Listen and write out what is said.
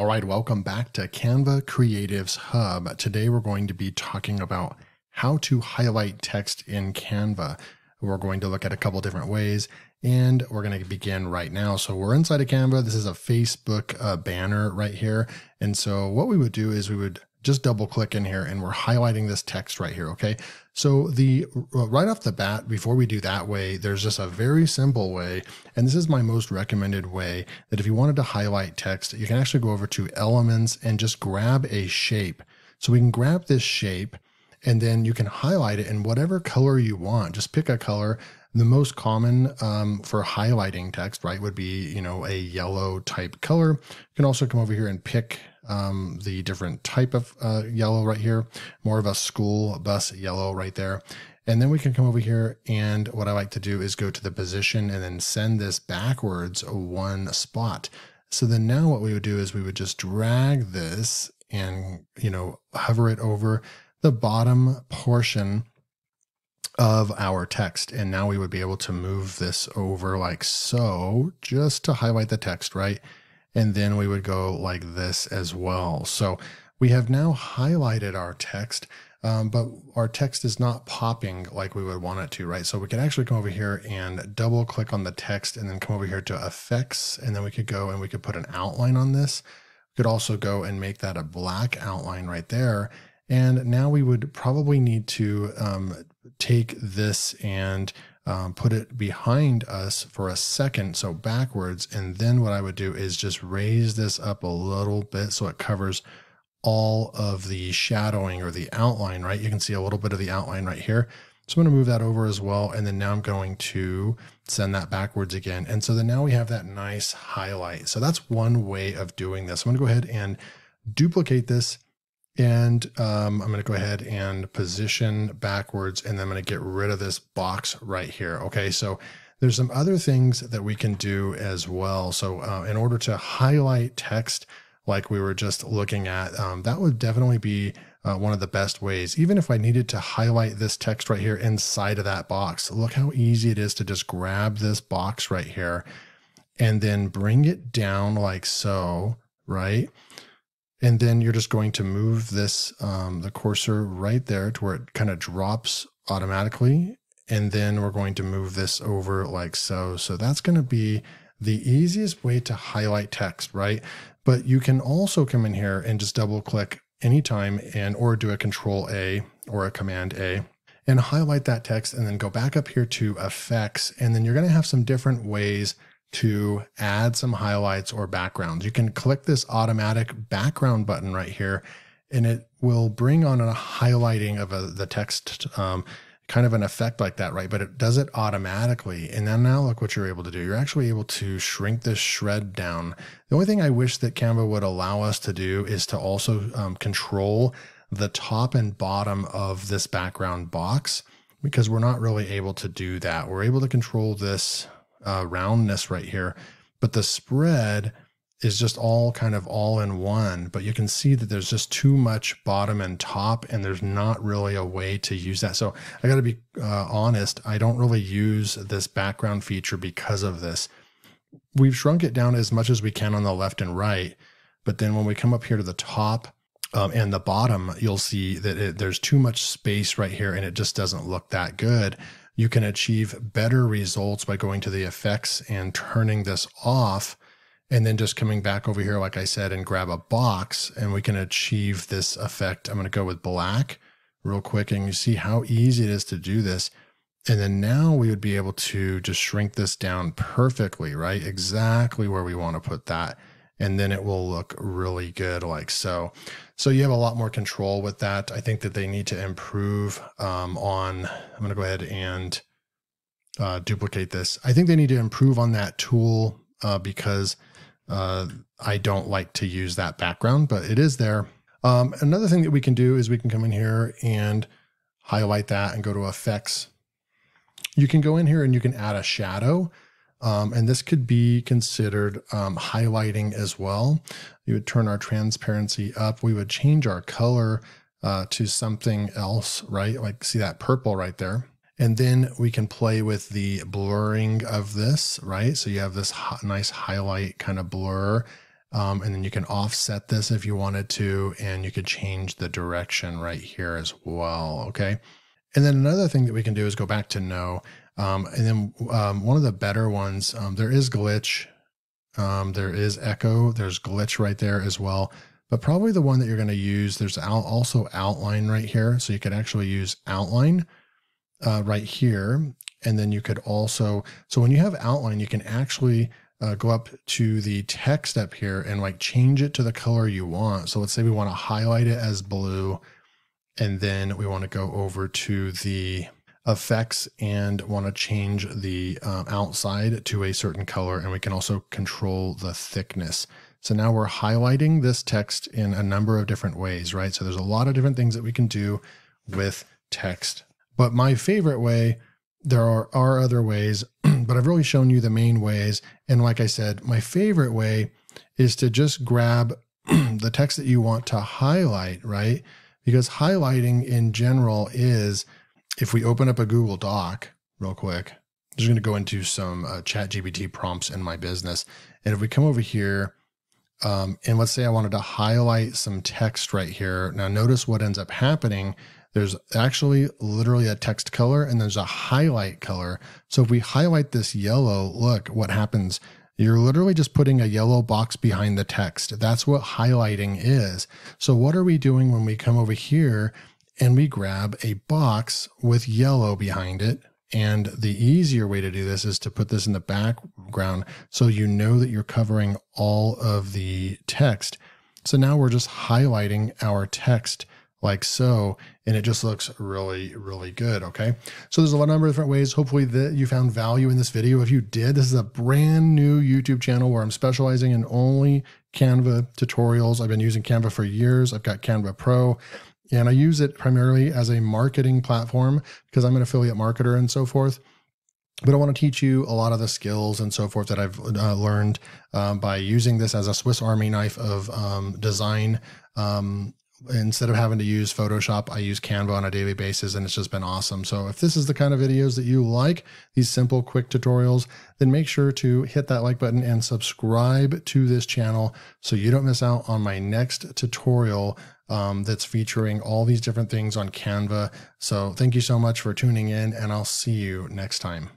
All right, welcome back to Canva Creatives Hub. Today we're going to be talking about how to highlight text in Canva. We're going to look at a couple different ways and we're going to begin right now. So we're inside of Canva. This is a Facebook uh, banner right here. And so what we would do is we would just double click in here and we're highlighting this text right here. Okay. So the uh, right off the bat, before we do that way, there's just a very simple way, and this is my most recommended way that if you wanted to highlight text, you can actually go over to elements and just grab a shape. So we can grab this shape and then you can highlight it in whatever color you want. Just pick a color. The most common um, for highlighting text, right, would be, you know, a yellow type color. You can also come over here and pick um, the different type of uh, yellow right here, more of a school bus yellow right there. And then we can come over here and what I like to do is go to the position and then send this backwards one spot. So then now what we would do is we would just drag this and, you know, hover it over the bottom portion of our text. And now we would be able to move this over like so, just to highlight the text, right? And then we would go like this as well. So we have now highlighted our text, um, but our text is not popping like we would want it to, right? So we could actually come over here and double click on the text and then come over here to effects. And then we could go and we could put an outline on this. We could also go and make that a black outline right there. And now we would probably need to um, take this and um, put it behind us for a second, so backwards. And then what I would do is just raise this up a little bit so it covers all of the shadowing or the outline, right? You can see a little bit of the outline right here. So I'm going to move that over as well. And then now I'm going to send that backwards again. And so then now we have that nice highlight. So that's one way of doing this. I'm going to go ahead and duplicate this and um, I'm going to go ahead and position backwards, and then I'm going to get rid of this box right here. Okay, so there's some other things that we can do as well. So uh, in order to highlight text like we were just looking at, um, that would definitely be uh, one of the best ways. Even if I needed to highlight this text right here inside of that box, look how easy it is to just grab this box right here and then bring it down like so, right? And then you're just going to move this, um, the cursor right there to where it kind of drops automatically. And then we're going to move this over like so. So that's going to be the easiest way to highlight text, right? But you can also come in here and just double click anytime and or do a control A or a command A and highlight that text and then go back up here to effects. And then you're going to have some different ways to add some highlights or backgrounds. You can click this automatic background button right here, and it will bring on a highlighting of a, the text, um, kind of an effect like that, right? But it does it automatically. And then now look what you're able to do. You're actually able to shrink this shred down. The only thing I wish that Canva would allow us to do is to also um, control the top and bottom of this background box because we're not really able to do that. We're able to control this uh, roundness right here, but the spread is just all kind of all in one. But you can see that there's just too much bottom and top, and there's not really a way to use that. So I got to be uh, honest, I don't really use this background feature because of this. We've shrunk it down as much as we can on the left and right, but then when we come up here to the top, um, and the bottom, you'll see that it, there's too much space right here and it just doesn't look that good. You can achieve better results by going to the effects and turning this off and then just coming back over here, like I said, and grab a box and we can achieve this effect. I'm going to go with black real quick and you see how easy it is to do this. And then now we would be able to just shrink this down perfectly, right? Exactly where we want to put that and then it will look really good like so so you have a lot more control with that i think that they need to improve um, on i'm going to go ahead and uh, duplicate this i think they need to improve on that tool uh, because uh, i don't like to use that background but it is there um, another thing that we can do is we can come in here and highlight that and go to effects you can go in here and you can add a shadow um, and this could be considered um, highlighting as well. We would turn our transparency up. We would change our color uh, to something else, right? Like see that purple right there. And then we can play with the blurring of this, right? So you have this hot, nice highlight kind of blur. Um, and then you can offset this if you wanted to, and you could change the direction right here as well, okay? And then another thing that we can do is go back to no. Um, and then um, one of the better ones, um, there is glitch, um, there is echo, there's glitch right there as well. But probably the one that you're going to use, there's out, also outline right here. So you could actually use outline uh, right here. And then you could also, so when you have outline, you can actually uh, go up to the text up here and like change it to the color you want. So let's say we want to highlight it as blue and then we want to go over to the effects and want to change the um, outside to a certain color and we can also control the thickness. So now we're highlighting this text in a number of different ways, right? So there's a lot of different things that we can do with text. But my favorite way, there are, are other ways, but I've really shown you the main ways. And like I said, my favorite way is to just grab the text that you want to highlight, right? Because highlighting in general is – if we open up a Google Doc real quick, I'm just going to go into some uh, chat GPT prompts in my business. And if we come over here, um, and let's say I wanted to highlight some text right here. Now notice what ends up happening. There's actually literally a text color and there's a highlight color. So if we highlight this yellow, look what happens. You're literally just putting a yellow box behind the text. That's what highlighting is. So what are we doing when we come over here and we grab a box with yellow behind it. And the easier way to do this is to put this in the background so you know that you're covering all of the text. So now we're just highlighting our text like so, and it just looks really, really good, okay? So there's a number of different ways. Hopefully that you found value in this video. If you did, this is a brand new YouTube channel where I'm specializing in only Canva tutorials. I've been using Canva for years. I've got Canva Pro. And I use it primarily as a marketing platform because I'm an affiliate marketer and so forth. But I want to teach you a lot of the skills and so forth that I've uh, learned um, by using this as a Swiss Army knife of um, design um, instead of having to use Photoshop, I use Canva on a daily basis and it's just been awesome. So if this is the kind of videos that you like, these simple quick tutorials, then make sure to hit that like button and subscribe to this channel so you don't miss out on my next tutorial um, that's featuring all these different things on Canva. So thank you so much for tuning in and I'll see you next time.